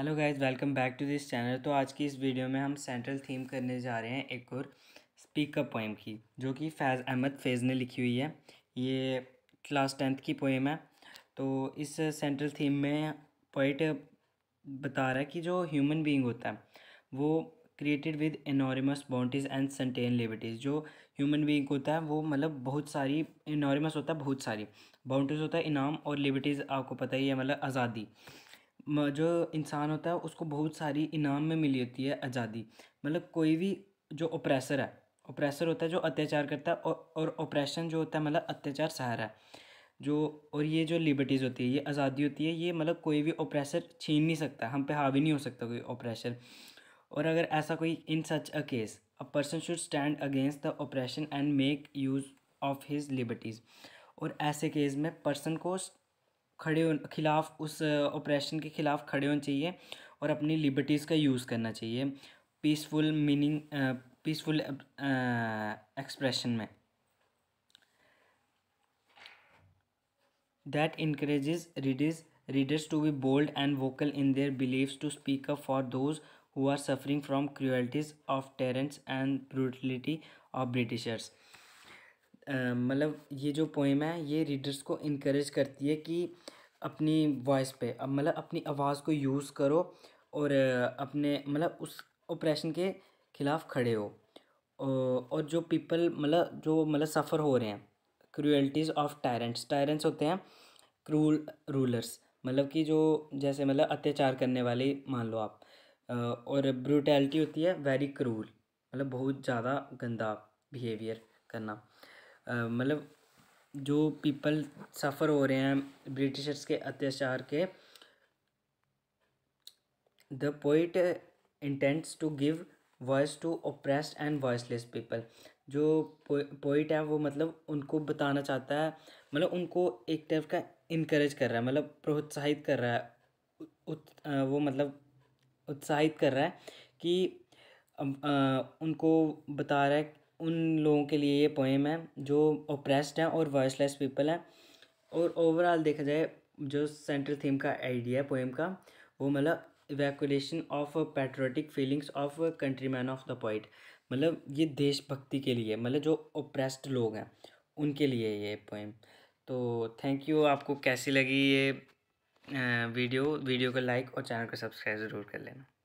hello guys welcome back to this channel तो आज की इस वीडियो में हम सेंट्रल थीम करने जा रहे हैं एक और स्पीकअप पोइम की जो कि फैज़ अहमद फैज़ ने लिखी हुई है ये क्लास टेंथ की पोइम है तो इस सेंट्रल थीम में पोइट बता रहा है कि जो ह्यूमन बीइंग होता है वो created with enormous boundaries and certain liberties जो ह्यूमन बींग होता है वो मतलब बहुत सारी इनॉर्मस होता है बहुत सारी बाउंड्रीज होता है इनाम और लिबर्टीज़ आपको पता ही है मतलब आज़ादी जो इंसान होता है उसको बहुत सारी इनाम में मिली होती है आज़ादी मतलब कोई भी जो ओप्रेसर है ओप्रेसर होता है जो अत्याचार करता है और ओप्रेशन ऑपरेशन जो होता है मतलब अत्याचार सहारा है जो और ये जो लिबर्टीज़ होती है ये आज़ादी होती है ये मतलब कोई भी ओप्रेसर छीन नहीं सकता हम पे हावी नहीं हो सकता कोई ओप्रेशर और अगर ऐसा कोई in such a case a person should stand against the operation and make use of his liberties और ऐसे केस में पर्सन को खड़े हो खिलाफ़ उस ऑपरेशन के ख़िलाफ़ खड़े होने चाहिए और अपनी लिबर्टीज़ का यूज़ करना चाहिए पीसफुल मीनिंग पीसफुल एक्सप्रेशन में that encourage readers readers to be bold and vocal in their beliefs to speak up for those who are suffering from cruelties of tyrants and brutality of Britishers मतलब ये जो poem है ये readers को इनक्रेज करती है कि uh, अपनी वॉइस पे अब मतलब अपनी आवाज़ को यूज़ करो और अपने मतलब उस ऑपरेशन के ख़िलाफ़ खड़े हो और जो पीपल मतलब जो मतलब सफ़र हो रहे हैं क्रूएल्टीज़ ऑफ टायरेंट्स टायरेंट्स होते हैं क्रूल रूलर्स मतलब कि जो जैसे मतलब अत्याचार करने वाले मान लो आप और ब्रूटैलिटी होती है वेरी क्रूल मतलब बहुत ज़्यादा गंदा बिहेवियर करना मतलब जो पीपल सफ़र हो रहे हैं ब्रिटिशर्स के अत्याचार के the poet intends to give voice to oppressed and voiceless people जो पोइट है वो मतलब उनको बताना चाहता है मतलब उनको एक टाइप का इनक्रेज कर रहा है मतलब प्रोत्साहित कर रहा है उत, वो मतलब उत्साहित कर रहा है कि उनको बता रहा है उन लोगों के लिए ये पोएम है जो ओप्रेस्ड हैं और वॉइसलेस पीपल हैं और ओवरऑल देखा जाए जो सेंट्रल थीम का आइडिया है पोएम का वो मतलब evocation of patriotic feelings of countryman of the point मतलब ये देशभक्ति के लिए मतलब जो ओप्रेस्ड लोग हैं उनके लिए ये पोएम तो थैंक यू आपको कैसी लगी ये वीडियो वीडियो को लाइक और चैनल को सब्सक्राइब ज़रूर कर लेना